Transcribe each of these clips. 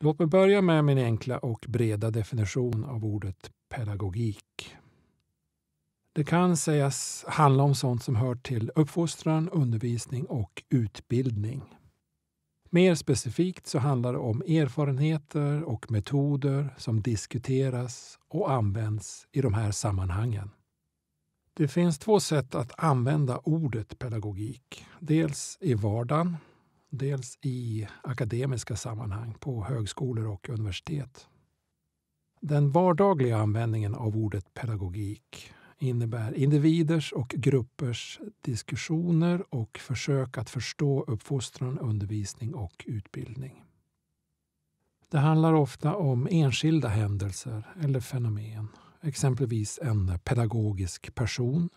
Låt mig börja med min enkla och breda definition av ordet pedagogik. Det kan sägas handla om sånt som hör till uppfostran, undervisning och utbildning. Mer specifikt så handlar det om erfarenheter och metoder som diskuteras och används i de här sammanhangen. Det finns två sätt att använda ordet pedagogik. Dels i vardagen, dels i akademiska sammanhang på högskolor och universitet. Den vardagliga användningen av ordet pedagogik innebär individers och gruppers diskussioner och försök att förstå uppfostran, undervisning och utbildning. Det handlar ofta om enskilda händelser eller fenomen, exempelvis en pedagogisk person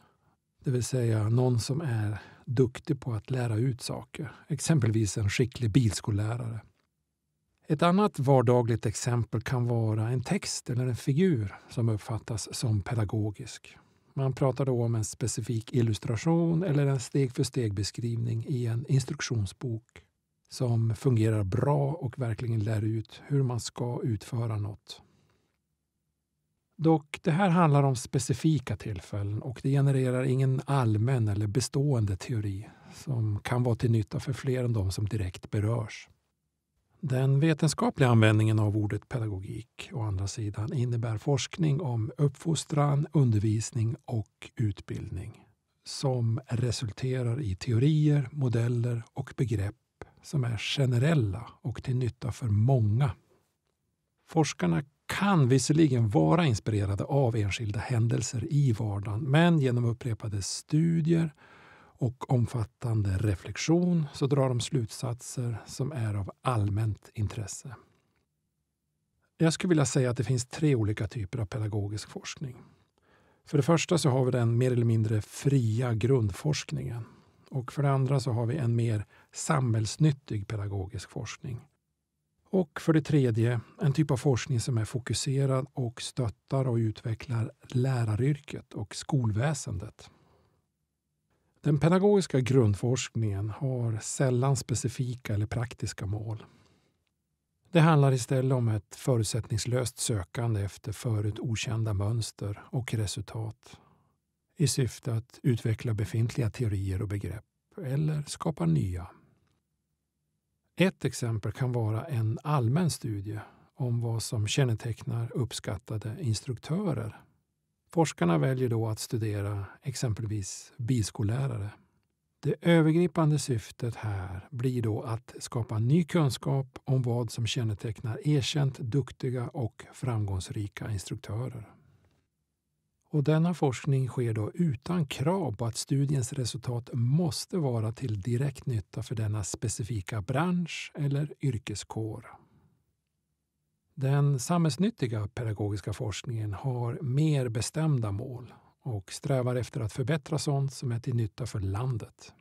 det vill säga någon som är duktig på att lära ut saker, exempelvis en skicklig bilskollärare. Ett annat vardagligt exempel kan vara en text eller en figur som uppfattas som pedagogisk. Man pratar då om en specifik illustration eller en steg-för-steg-beskrivning i en instruktionsbok som fungerar bra och verkligen lär ut hur man ska utföra något. Dock, det här handlar om specifika tillfällen och det genererar ingen allmän eller bestående teori som kan vara till nytta för fler än de som direkt berörs. Den vetenskapliga användningen av ordet pedagogik å andra sidan innebär forskning om uppfostran, undervisning och utbildning som resulterar i teorier, modeller och begrepp som är generella och till nytta för många. Forskarna kan visserligen vara inspirerade av enskilda händelser i vardagen men genom upprepade studier och omfattande reflektion så drar de slutsatser som är av allmänt intresse. Jag skulle vilja säga att det finns tre olika typer av pedagogisk forskning. För det första så har vi den mer eller mindre fria grundforskningen. Och för det andra så har vi en mer samhällsnyttig pedagogisk forskning och för det tredje, en typ av forskning som är fokuserad och stöttar och utvecklar läraryrket och skolväsendet. Den pedagogiska grundforskningen har sällan specifika eller praktiska mål. Det handlar istället om ett förutsättningslöst sökande efter förut okända mönster och resultat i syfte att utveckla befintliga teorier och begrepp eller skapa nya. Ett exempel kan vara en allmän studie om vad som kännetecknar uppskattade instruktörer. Forskarna väljer då att studera exempelvis bilskollärare. Det övergripande syftet här blir då att skapa ny kunskap om vad som kännetecknar erkänt duktiga och framgångsrika instruktörer. Och denna forskning sker då utan krav på att studiens resultat måste vara till direkt nytta för denna specifika bransch eller yrkeskår. Den samhällsnyttiga pedagogiska forskningen har mer bestämda mål och strävar efter att förbättra sånt som är till nytta för landet.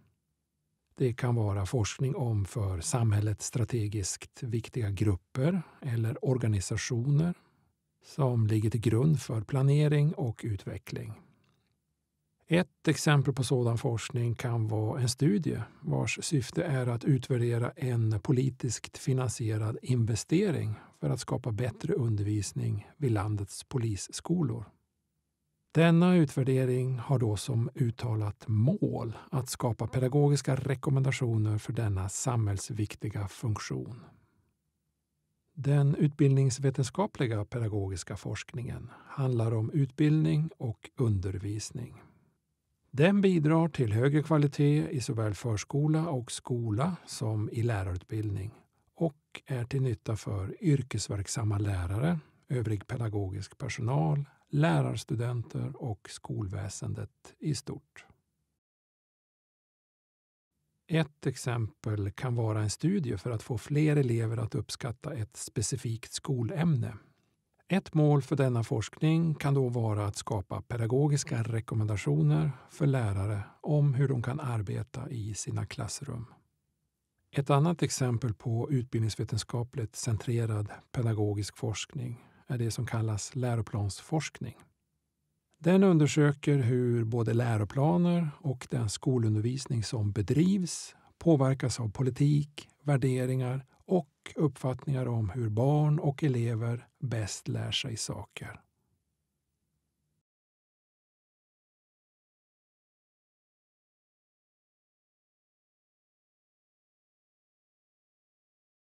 Det kan vara forskning om för samhället strategiskt viktiga grupper eller organisationer som ligger till grund för planering och utveckling. Ett exempel på sådan forskning kan vara en studie vars syfte är att utvärdera en politiskt finansierad investering för att skapa bättre undervisning vid landets polisskolor. Denna utvärdering har då som uttalat mål att skapa pedagogiska rekommendationer för denna samhällsviktiga funktion. Den utbildningsvetenskapliga pedagogiska forskningen handlar om utbildning och undervisning. Den bidrar till högre kvalitet i såväl förskola och skola som i lärarutbildning och är till nytta för yrkesverksamma lärare, övrig pedagogisk personal, lärarstudenter och skolväsendet i stort. Ett exempel kan vara en studie för att få fler elever att uppskatta ett specifikt skolämne. Ett mål för denna forskning kan då vara att skapa pedagogiska rekommendationer för lärare om hur de kan arbeta i sina klassrum. Ett annat exempel på utbildningsvetenskapligt centrerad pedagogisk forskning är det som kallas läroplansforskning. Den undersöker hur både läroplaner och den skolundervisning som bedrivs påverkas av politik, värderingar och uppfattningar om hur barn och elever bäst lär sig saker.